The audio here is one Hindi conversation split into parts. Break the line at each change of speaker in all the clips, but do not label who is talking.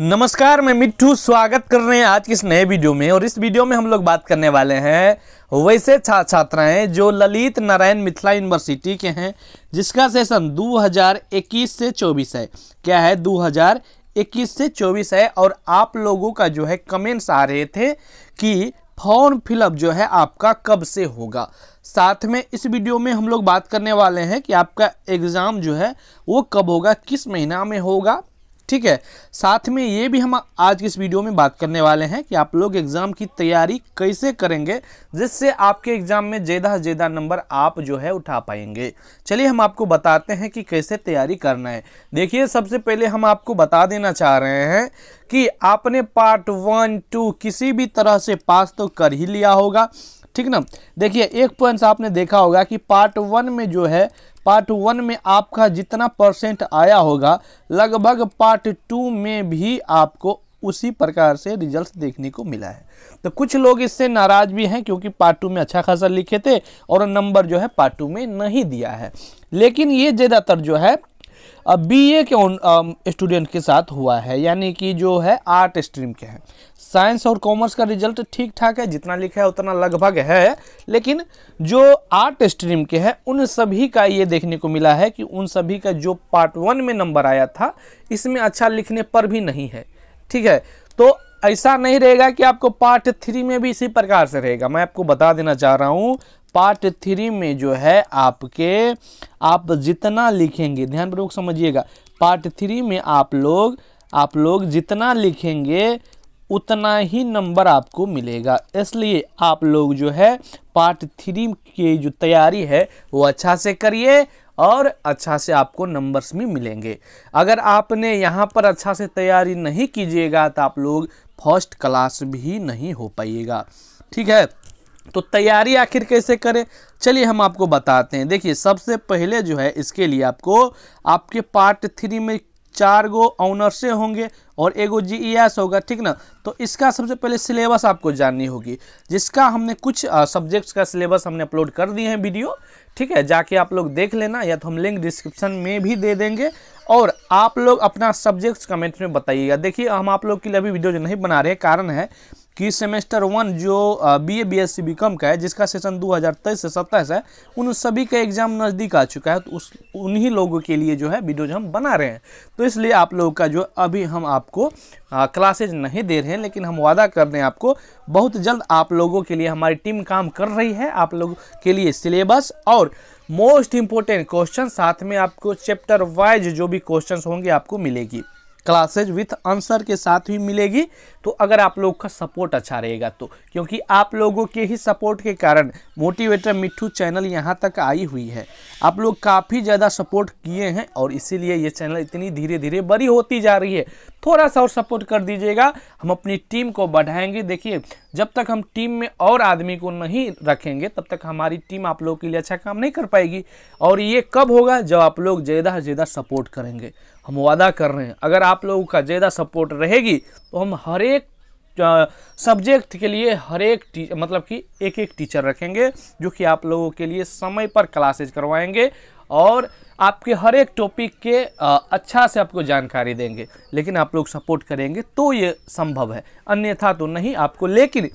नमस्कार मैं मिट्टू स्वागत कर रहे हैं आज के इस नए वीडियो में और इस वीडियो में हम लोग बात करने वाले हैं वैसे छात्र छात्राएं जो ललित नारायण मिथिला यूनिवर्सिटी के हैं जिसका सेशन 2021 से 24 है क्या है 2021 से 24 है और आप लोगों का जो है कमेंट्स आ रहे थे कि फॉर्म फिलअप जो है आपका कब से होगा साथ में इस वीडियो में हम लोग बात करने वाले हैं कि आपका एग्ज़ाम जो है वो कब होगा किस महीना में होगा ठीक है साथ में ये भी हम आज की इस वीडियो में बात करने वाले हैं कि आप लोग एग्ज़ाम की तैयारी कैसे करेंगे जिससे आपके एग्ज़ाम में ज़्यादा से ज़्यादा नंबर आप जो है उठा पाएंगे चलिए हम आपको बताते हैं कि कैसे तैयारी करना है देखिए सबसे पहले हम आपको बता देना चाह रहे हैं कि आपने पार्ट वन टू किसी भी तरह से पास तो कर ही लिया होगा ठीक ना देखिए एक पॉइंट आपने देखा होगा कि पार्ट वन में जो है पार्ट वन में आपका जितना परसेंट आया होगा लगभग पार्ट टू में भी आपको उसी प्रकार से रिजल्ट्स देखने को मिला है तो कुछ लोग इससे नाराज भी हैं क्योंकि पार्ट टू में अच्छा खासा लिखे थे और नंबर जो है पार्ट टू में नहीं दिया है लेकिन ये ज़्यादातर जो है अब बीए के स्टूडेंट um, के साथ हुआ है यानी कि जो है आर्ट स्ट्रीम के हैं साइंस और कॉमर्स का रिजल्ट ठीक ठाक है जितना लिखा है उतना लगभग है लेकिन जो आर्ट स्ट्रीम के हैं उन सभी का ये देखने को मिला है कि उन सभी का जो पार्ट वन में नंबर आया था इसमें अच्छा लिखने पर भी नहीं है ठीक है तो ऐसा नहीं रहेगा कि आपको पार्ट थ्री में भी इसी प्रकार से रहेगा मैं आपको बता देना चाह रहा हूँ पार्ट थ्री में जो है आपके आप जितना लिखेंगे ध्यानपूर्वक समझिएगा पार्ट थ्री में आप लोग आप लोग जितना लिखेंगे उतना ही नंबर आपको मिलेगा इसलिए आप लोग जो है पार्ट थ्री की जो तैयारी है वो अच्छा से करिए और अच्छा से आपको नंबर्स भी मिलेंगे अगर आपने यहाँ पर अच्छा से तैयारी नहीं कीजिएगा तो आप लोग फर्स्ट क्लास भी नहीं हो पाइएगा ठीक है तो तैयारी आखिर कैसे करें चलिए हम आपको बताते हैं देखिए सबसे पहले जो है इसके लिए आपको आपके पार्ट थ्री में चार गो से होंगे और एगो जी ई e एस होगा ठीक ना तो इसका सबसे पहले सिलेबस आपको जाननी होगी जिसका हमने कुछ सब्जेक्ट्स का सिलेबस हमने अपलोड कर दिए हैं वीडियो ठीक है जाके आप लोग देख लेना या तो हम लिंक डिस्क्रिप्शन में भी दे देंगे और आप लोग अपना सब्जेक्ट कमेंट में बताइएगा देखिए हम आप लोग के लिए अभी वीडियो नहीं बना रहे कारण है कि सेमेस्टर वन जो B A B S C B com का है जिसका सेशन 2023 से सत्ताईस है उन सभी का एग्जाम नज़दीक आ चुका है तो उस उन्हीं लोगों के लिए जो है वीडियो जो हम बना रहे हैं तो इसलिए आप लोगों का जो अभी हम आपको क्लासेज नहीं दे रहे हैं लेकिन हम वादा कर रहे हैं आपको बहुत जल्द आप लोगों के लिए हमारी टीम काम कर रही है आप लोगों के लिए सिलेबस और मोस्ट इंपॉर्टेंट क्वेश्चन साथ में आपको चैप्टर वाइज जो भी क्वेश्चन होंगे आपको मिलेगी क्लासेज विथ आंसर के साथ भी मिलेगी तो अगर आप लोग का सपोर्ट अच्छा रहेगा तो क्योंकि आप लोगों के ही सपोर्ट के कारण मोटिवेटर मिट्टू चैनल यहाँ तक आई हुई है आप लोग काफ़ी ज़्यादा सपोर्ट किए हैं और इसीलिए ये चैनल इतनी धीरे धीरे बड़ी होती जा रही है थोड़ा सा और सपोर्ट कर दीजिएगा हम अपनी टीम को बढ़ाएंगे देखिए जब तक हम टीम में और आदमी को नहीं रखेंगे तब तक हमारी टीम आप लोगों के लिए अच्छा काम नहीं कर पाएगी और ये कब होगा जब आप लोग ज़्यादा से ज़्यादा सपोर्ट करेंगे हम वादा कर रहे हैं अगर आप लोगों का ज़्यादा सपोर्ट रहेगी तो हम हर सब्जेक्ट के लिए हर एक मतलब कि एक एक टीचर रखेंगे जो कि आप लोगों के लिए समय पर क्लासेज करवाएंगे और आपके हर एक टॉपिक के अच्छा से आपको जानकारी देंगे लेकिन आप लोग सपोर्ट करेंगे तो ये संभव है अन्यथा तो नहीं आपको लेकिन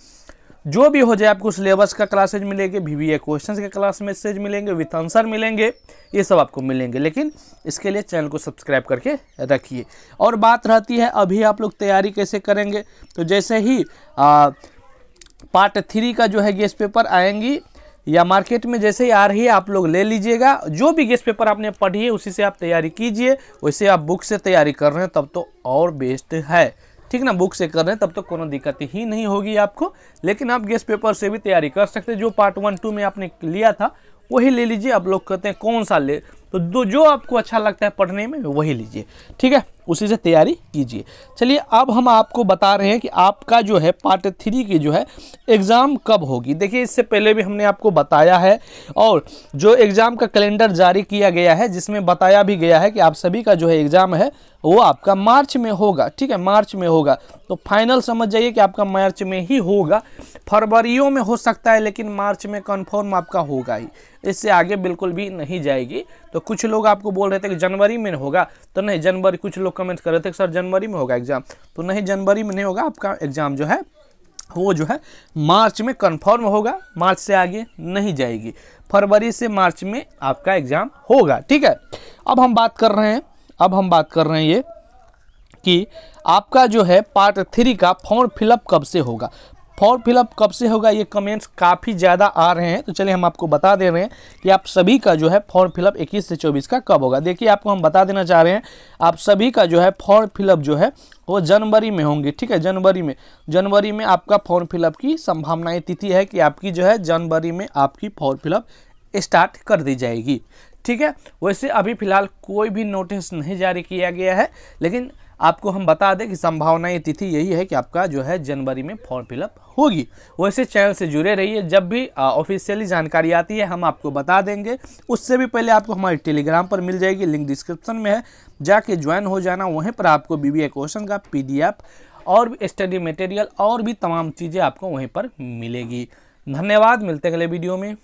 जो भी हो जाए आपको सिलेबस का क्लासेज मिलेंगे वी वी ए क्वेश्चन के क्लास मैसेज मिलेंगे विथ आंसर मिलेंगे ये सब आपको मिलेंगे लेकिन इसके लिए चैनल को सब्सक्राइब करके रखिए और बात रहती है अभी आप लोग तैयारी कैसे करेंगे तो जैसे ही आ, पार्ट थ्री का जो है गेस्ट पेपर आएंगी या मार्केट में जैसे ही आ रही है आप लोग ले लीजिएगा जो भी गेस्ट पेपर आपने पढ़ी है उसी से आप तैयारी कीजिए वैसे आप बुक से तैयारी कर रहे हैं तब तो और बेस्ट है ठीक ना बुक से कर रहे हैं तब तक तो कोनो दिक्कत ही नहीं होगी आपको लेकिन आप गेस्ट पेपर से भी तैयारी कर सकते हैं जो पार्ट वन टू में आपने लिया था वही ले लीजिए आप लोग कहते हैं कौन सा ले तो जो आपको अच्छा लगता है पढ़ने में वही लीजिए ठीक है उसी से तैयारी कीजिए चलिए अब हम आपको बता रहे हैं कि आपका जो है पार्ट थ्री की जो है एग्ज़ाम कब होगी देखिए इससे पहले भी हमने आपको बताया है और जो एग्ज़ाम का कैलेंडर जारी किया गया है जिसमें बताया भी गया है कि आप सभी का जो है एग्ज़ाम है वो आपका मार्च में होगा ठीक है मार्च में होगा तो फाइनल समझ जाइए कि आपका मार्च में ही होगा फरवरीयों में हो सकता है लेकिन मार्च में कन्फर्म आपका होगा ही इससे आगे बिल्कुल भी नहीं जाएगी तो कुछ लोग आपको बोल रहे थे कि जनवरी में होगा तो नहीं जनवरी कुछ लोग कमेंट कर रहे थे सर जनवरी में होगा एग्ज़ाम तो नहीं जनवरी में नहीं होगा आपका एग्ज़ाम जो है वो जो है मार्च में कन्फर्म होगा मार्च से आगे नहीं जाएगी फरवरी से मार्च में आपका एग्ज़ाम होगा ठीक है अब हम बात कर रहे हैं अब हम बात कर रहे हैं ये कि आपका जो है पार्ट थ्री का फॉर्म फिलअप कब से होगा फॉर्म फिलअप कब से होगा ये कमेंट्स काफ़ी ज़्यादा आ रहे हैं तो चलिए हम आपको बता दे रहे हैं कि आप सभी का जो है फॉर्म फिलअप 21 से 24 का कब होगा देखिए आपको हम बता देना चाह रहे हैं आप सभी का जो है फॉर्म फिलअप जो है वो जनवरी में होंगे ठीक है जनवरी में जनवरी में आपका फॉर्म फिलअप की संभावनाएँ तिथि है कि आपकी जो है जनवरी में आपकी फॉर्म फिलअप स्टार्ट कर दी जाएगी ठीक है वैसे अभी फ़िलहाल कोई भी नोटिस नहीं जारी किया गया है लेकिन आपको हम बता दें कि संभावना ये तिथि यही है कि आपका जो है जनवरी में फॉर्म फिलअप होगी वैसे चैनल से जुड़े रहिए जब भी ऑफिशियली जानकारी आती है हम आपको बता देंगे उससे भी पहले आपको हमारे टेलीग्राम पर मिल जाएगी लिंक डिस्क्रिप्शन में है जाके ज्वाइन हो जाना वहीं पर आपको बी क्वेश्चन का पी और भी स्टडी मटेरियल और भी तमाम चीज़ें आपको वहीं पर मिलेगी धन्यवाद मिलते अगले वीडियो में